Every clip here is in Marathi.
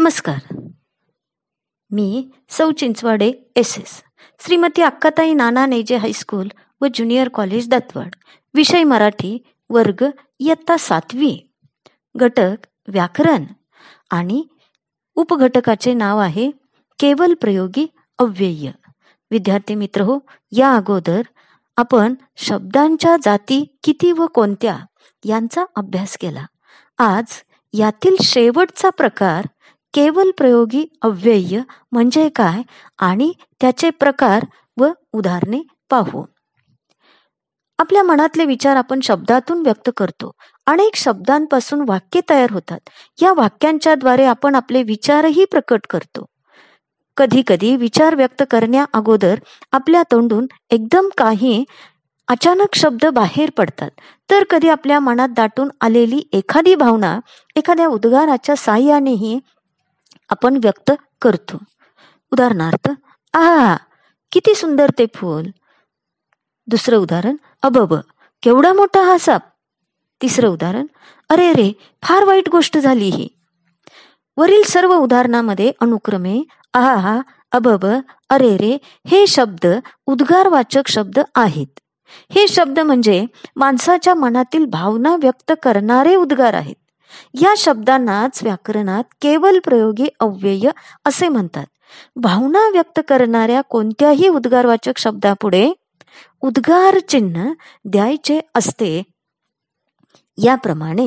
नमस्कार मी सौ Chinchwade S S Shrimati Akkatai Nana Neje high school व ज्युनियर कॉलेज दत्तवाड विषय मराठी वर्ग इयत्ता सातवी घटक व्याकरण आणि उपघटकाचे नाव आहे केवल प्रयोगी अव्यय विद्यार्थी मित्र हो या अगोदर आपण शब्दांच्या जाती किती व कोणत्या यांचा अभ्यास केला आज यातील शेवटचा प्रकार केवल प्रयोगी अव्यय म्हणजे काय आणि त्याचे प्रकार व उदाहरणे पाहू आपल्या मनातले विचार आपण शब्दातून व्यक्त करतो अनेक शब्दांपासून वाक्य तयार होतात या वाक्यांच्या द्वारे आपण आपले विचारही प्रकट करतो कधी कधी विचार व्यक्त करण्या अगोदर आपल्या तोंडून एकदम काही अचानक शब्द बाहेर पडतात तर कधी आपल्या मनात दाटून आलेली एखादी भावना एखाद्या उद्गाराच्या साह्यानेही आपण व्यक्त करतो उदाहरणार्थ आ किती सुंदर ते फूल दुसरं उदाहरण अबब केवढा मोठा हा साप तिसरं उदाहरण अरे रे फार वाईट गोष्ट झाली ही वरील सर्व उदाहरणामध्ये अनुक्रमे आहा अबब अरे रे हे शब्द उद्गारवाचक शब्द आहेत हे शब्द म्हणजे माणसाच्या मनातील भावना व्यक्त करणारे उद्गार आहेत या शब्दांनाच व्याकरणात केवल प्रयोगी अव्यय असे म्हणतात भावना व्यक्त करणाऱ्या कोणत्याही उद्गारवाचक शब्दापुढे उद्गार चिन्ह द्यायचे असते याप्रमाणे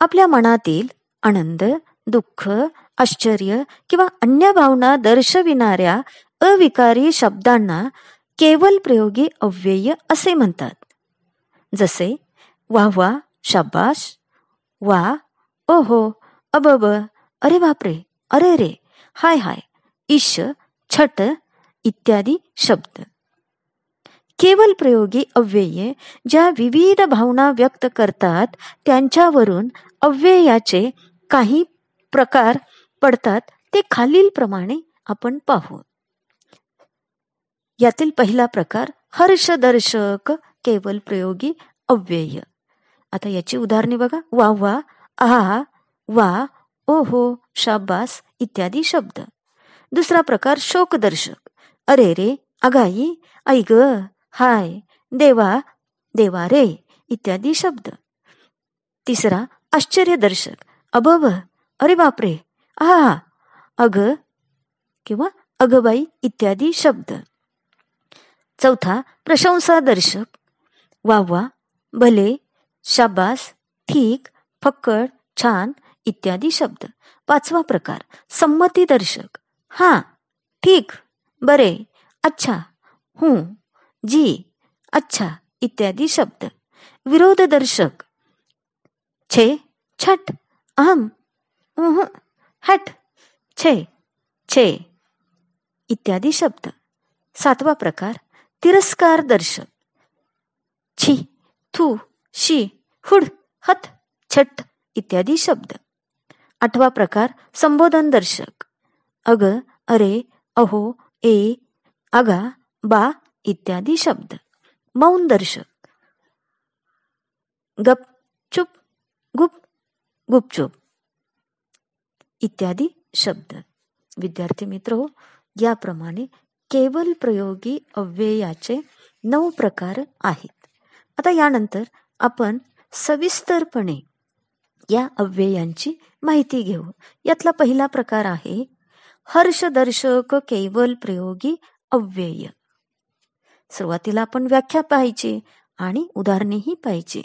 आपल्या मनातील आनंद दुःख आश्चर्य किंवा अन्य भावना दर्शविणाऱ्या अविकारी शब्दांना केवल प्रयोगी अव्यय असे म्हणतात जसे वाह वाह शाबाश वा ओहो अबब अरे बापरे अरे रे हाय हाय ईश छट इत्यादी शब्द केवल प्रयोगी अव्यये ज्या विविध भावना व्यक्त करतात त्यांच्यावरून अव्ययाचे काही प्रकार पडतात ते खालील प्रमाणे आपण पाहू यातील पहिला प्रकार हर्षदर्शक केवल प्रयोगी अव्यय आता याची उदाहरणे बघा वा वा आहा वा हो शाबास इत्यादी शब्द दुसरा प्रकार शोकदर्शक अरे रे अगाई आई ग हाय देवा देवा रे इत्यादी शब्द तिसरा आश्चर्य दर्शक अभव अरे बापरे आहा अग किंवा अगबाई इत्यादी शब्द चौथा दर्शक वा वा भले शाबास ठीक फक्कड छान इत्यादी शब्द पाचवा प्रकार संमती दर्शक हां ठीक बरे अच्छा हूं जी अच्छा इत्यादी शब्द विरोध दर्शक छे छट अहम हट छे छे इत्यादी शब्द सातवा प्रकार तिरस्कार दर्शक छी थू शी हुड हत छट इत्यादी शब्द आठवा प्रकार संबोधन दर्शक अग अरे अहो ए अगा बा इत्यादी शब्द मौन दर्शक गप चुप गुप गुपचुप इत्यादी शब्द विद्यार्थी मित्र हो याप्रमाणे केवल प्रयोगी अव्ययाचे नऊ प्रकार आहेत आता यानंतर आपण सविस्तरपणे या अव्ययांची माहिती घेऊ यातला पहिला प्रकार आहे हर्षदर्शक केवल प्रयोगी अव्यय सुरुवातीला आपण व्याख्या पाहिजे आणि उदाहरणेही पाहिजे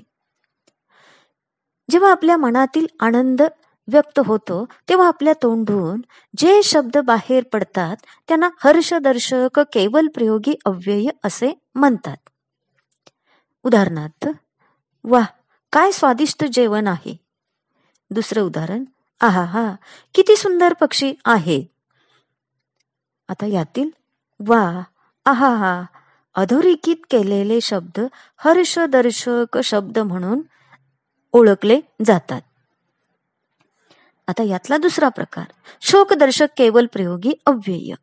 जेव्हा आपल्या मनातील आनंद व्यक्त होतो तेव्हा आपल्या तोंडून जे शब्द बाहेर पडतात त्यांना हर्षदर्शक केवल प्रयोगी अव्यय असे म्हणतात उदाहरणार्थ वाह काय स्वादिष्ट जेवण आहे दुसरं उदाहरण आहा हा किती सुंदर पक्षी आहे आता यातील वा आहा हा अधोरेखित केलेले शब्द हर्षदर्शक शब्द म्हणून ओळखले जातात आता यातला दुसरा प्रकार शोकदर्शक केवळ प्रयोगी अव्यय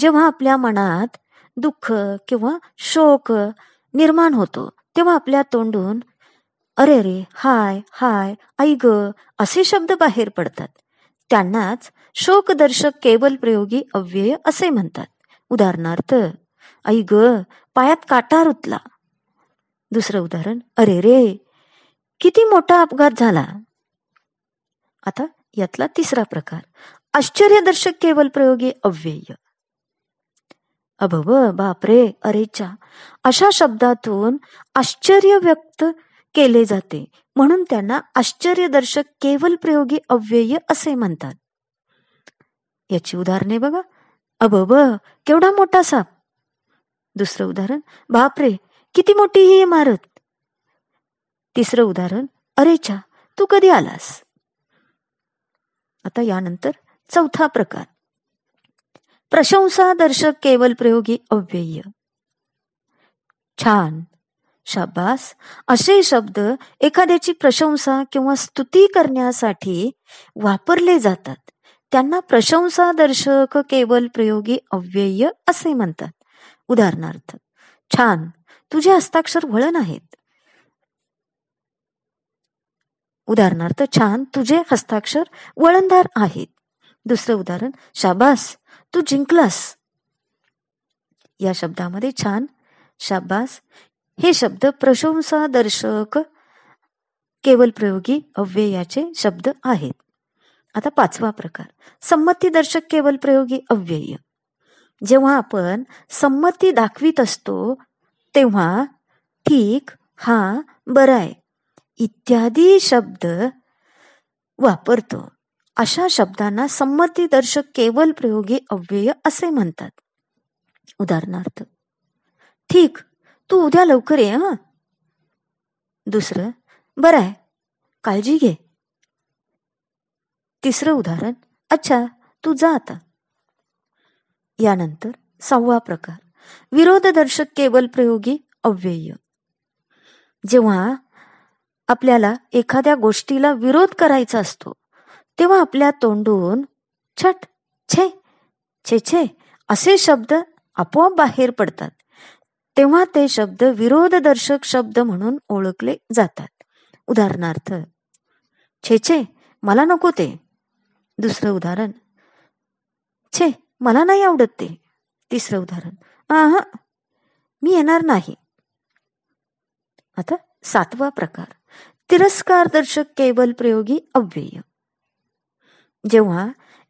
जेव्हा आपल्या मनात दुःख किंवा शोक निर्माण होतो तेव्हा आपल्या तोंडून अरे रे हाय हाय आई ग असे शब्द बाहेर पडतात त्यांनाच शोकदर्शक केवल प्रयोगी अव्यय असे म्हणतात उदाहरणार्थ आई ग पायात काटा रुतला दुसरं उदाहरण अरे रे किती मोठा अपघात झाला आता यातला तिसरा प्रकार आश्चर्यदर्शक केवल प्रयोगी अव्यय अभव बापरे अरेच्या अशा शब्दातून आश्चर्य व्यक्त केले जाते म्हणून त्यांना आश्चर्यदर्शक केवल प्रयोगी अव्यय असे म्हणतात याची उदाहरणे बघा अबब केवढा मोठा साप दुसरं उदाहरण बापरे किती मोठी ही इमारत तिसरं उदाहरण अरेचा तू कधी आलास आता यानंतर चौथा प्रकार प्रशंसा दर्शक केवल प्रयोगी अव्यय छान शाबास असे शब्द एखाद्याची प्रशंसा किंवा स्तुती करण्यासाठी वापरले जातात त्यांना प्रशंसा दर्शक केवळ प्रयोगी अव्यय असे म्हणतात उदाहरणार्थ छान तुझे हस्ताक्षर वळण आहेत उदाहरणार्थ छान तुझे हस्ताक्षर वळणदार आहेत दुसरं उदाहरण शाबास तू जिंकलास या शब्दामध्ये छान शाबास हे शब्द प्रशंसादर्शक केवल प्रयोगी अव्ययाचे शब्द आहेत आता पाचवा प्रकार संमतीदर्शक केवळ प्रयोगी अव्यय जेव्हा आपण संमती दाखवित असतो तेव्हा ठीक हा बराय इत्यादी शब्द वापरतो अशा शब्दांना संमतीदर्शक केवळ प्रयोगी अव्यय असे म्हणतात उदाहरणार्थ ठीक तू उद्या लवकर ये ह दुसरं बरं आहे काळजी घे तिसरं उदाहरण अच्छा तू जा आता यानंतर सहावा प्रकार विरोधदर्शक केवल प्रयोगी अव्यय जेव्हा आपल्याला एखाद्या गोष्टीला विरोध करायचा असतो तेव्हा आपल्या तोंडून छट छे छे छे असे शब्द आपोआप बाहेर पडतात तेव्हा ते शब्द विरोधदर्शक शब्द म्हणून ओळखले जातात उदाहरणार्थ छे छे मला नको ते दुसरं उदाहरण छे मला नाही आवडत ते तिसरं उदाहरण मी येणार नाही आता सातवा प्रकार तिरस्कार दर्शक केवल प्रयोगी अव्यय जेव्हा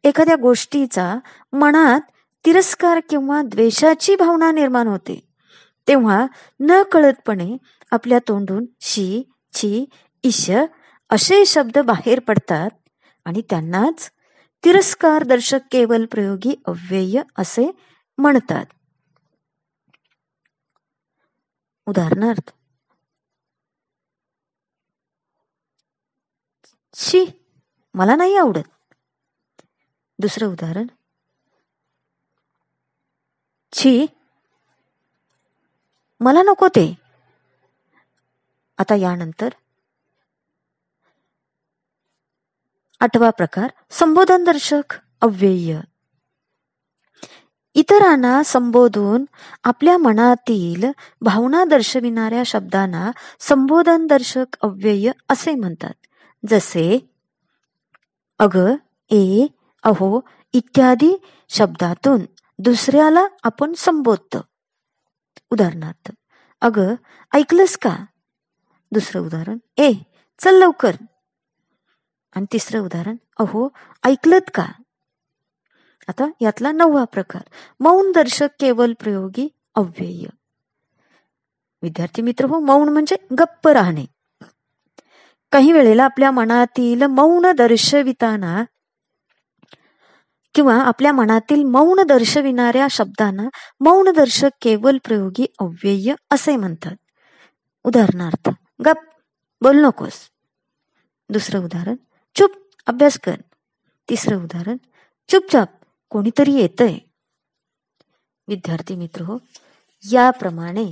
एखाद्या गोष्टीचा मनात तिरस्कार किंवा द्वेषाची भावना निर्माण होते तेव्हा न कळतपणे आपल्या तोंडून शी छी इश असे शब्द बाहेर पडतात आणि त्यांनाच तिरस्कार दर्शक केवल प्रयोगी अव्यय असे म्हणतात उदाहरणार्थ शी मला नाही आवडत दुसरं उदाहरण छी मला नको ते आता यानंतर आठवा प्रकार संबोधन दर्शक अव्यय इतरांना संबोधून आपल्या मनातील भावना दर्शविणाऱ्या शब्दांना संबोधन दर्शक अव्यय असे म्हणतात जसे अग ए अहो इत्यादी शब्दातून दुसऱ्याला आपण संबोधतो उदाहरणार्थ अग ऐकलंस का दुसरं उदाहरण ए चल लवकर आणि तिसरं उदाहरण अहो ऐकलत का आता यातला नववा प्रकार मौन दर्शक केवल प्रयोगी अव्यय विद्यार्थी मित्र हो मौन म्हणजे गप्प राहणे काही वेळेला आपल्या मनातील मौन दर्शविताना किंवा आपल्या मनातील मौन दर्शविणाऱ्या शब्दांना मौन दर्शक केवल प्रयोगी अव्यय असे म्हणतात उदाहरणार्थ गप बोल नकोस दुसरं उदाहरण चुप अभ्यास कर तिसरं उदाहरण चुपचाप कोणीतरी येतंय विद्यार्थी मित्र हो याप्रमाणे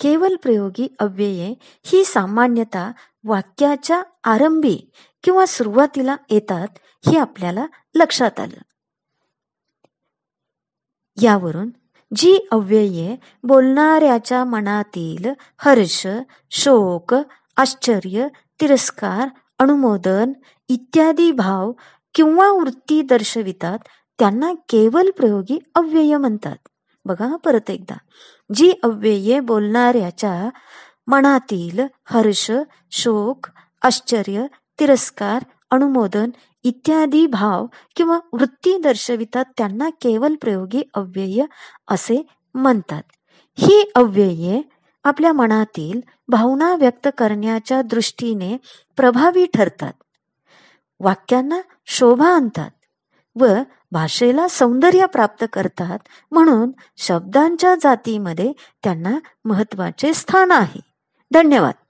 केवल प्रयोगी अव्यये ही सामान्यता वाक्याच्या आरंभी किंवा सुरुवातीला येतात हे आपल्याला लक्षात आलं यावरून जी अव्यये बोलणाऱ्याच्या मनातील हर्ष शोक आश्चर्य तिरस्कार अनुमोदन इत्यादी भाव किंवा वृत्ती दर्शवितात त्यांना केवळ प्रयोगी अव्यय म्हणतात बघा परत एकदा जी अव्यये बोलणाऱ्याच्या मनातील हर्ष शोक आश्चर्य तिरस्कार अनुमोदन इत्यादी भाव किंवा वृत्ती दर्शवितात त्यांना केवळ प्रयोगी अव्यय असे म्हणतात ही अव्यये आपल्या मनातील भावना व्यक्त करण्याच्या दृष्टीने प्रभावी ठरतात वाक्यांना शोभा आणतात व भाषेला सौंदर्य प्राप्त करतात म्हणून शब्दांच्या जातीमध्ये त्यांना महत्वाचे स्थान आहे धन्यवाद